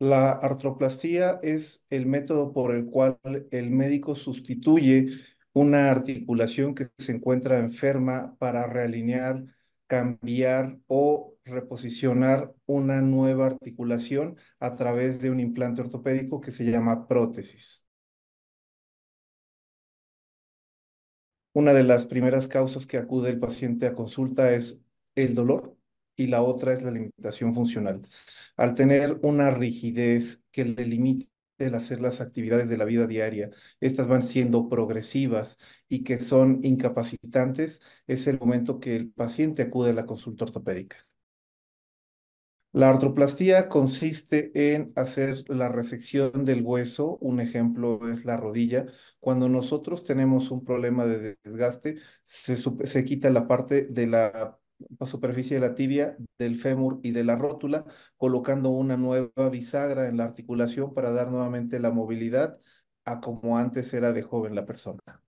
La artroplastía es el método por el cual el médico sustituye una articulación que se encuentra enferma para realinear, cambiar o reposicionar una nueva articulación a través de un implante ortopédico que se llama prótesis. Una de las primeras causas que acude el paciente a consulta es el dolor y la otra es la limitación funcional. Al tener una rigidez que le limite el hacer las actividades de la vida diaria, estas van siendo progresivas y que son incapacitantes, es el momento que el paciente acude a la consulta ortopédica. La artroplastía consiste en hacer la resección del hueso, un ejemplo es la rodilla. Cuando nosotros tenemos un problema de desgaste, se, se quita la parte de la la superficie de la tibia, del fémur y de la rótula, colocando una nueva bisagra en la articulación para dar nuevamente la movilidad a como antes era de joven la persona.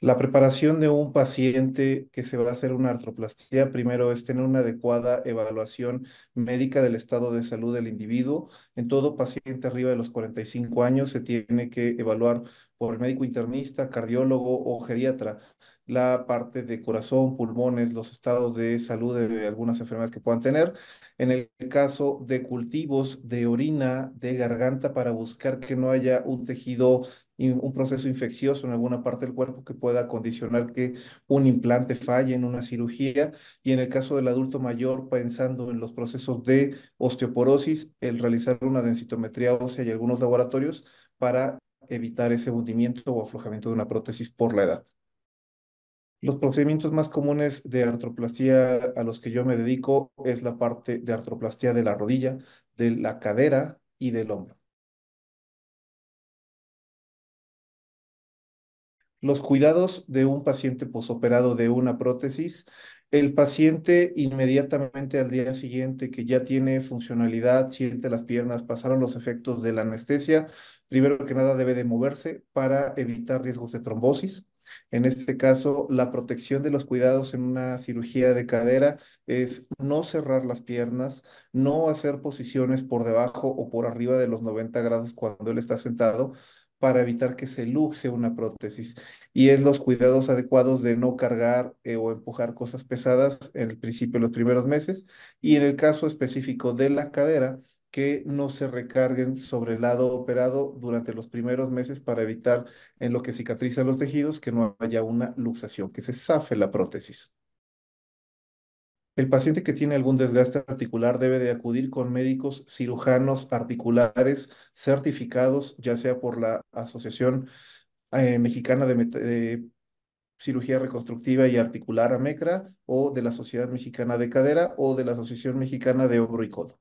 La preparación de un paciente que se va a hacer una artroplastía, primero es tener una adecuada evaluación médica del estado de salud del individuo. En todo paciente arriba de los 45 años se tiene que evaluar por médico internista, cardiólogo o geriatra la parte de corazón, pulmones, los estados de salud de algunas enfermedades que puedan tener. En el caso de cultivos de orina, de garganta, para buscar que no haya un tejido un proceso infeccioso en alguna parte del cuerpo que pueda condicionar que un implante falle en una cirugía. Y en el caso del adulto mayor, pensando en los procesos de osteoporosis, el realizar una densitometría ósea y algunos laboratorios para evitar ese hundimiento o aflojamiento de una prótesis por la edad. Los procedimientos más comunes de artroplastía a los que yo me dedico es la parte de artroplastía de la rodilla, de la cadera y del hombro. los cuidados de un paciente posoperado de una prótesis, el paciente inmediatamente al día siguiente que ya tiene funcionalidad, siente las piernas, pasaron los efectos de la anestesia, primero que nada debe de moverse para evitar riesgos de trombosis. En este caso, la protección de los cuidados en una cirugía de cadera es no cerrar las piernas, no hacer posiciones por debajo o por arriba de los 90 grados cuando él está sentado, para evitar que se luxe una prótesis. Y es los cuidados adecuados de no cargar eh, o empujar cosas pesadas en el principio, de los primeros meses, y en el caso específico de la cadera, que no se recarguen sobre el lado operado durante los primeros meses para evitar en lo que cicatrizan los tejidos que no haya una luxación, que se zafe la prótesis. El paciente que tiene algún desgaste articular debe de acudir con médicos cirujanos articulares certificados, ya sea por la Asociación eh, Mexicana de, Cirugía Reconstructiva y Articular AMECRA o de la Sociedad Mexicana de Cadera o de la Asociación Mexicana de Obro y Codo.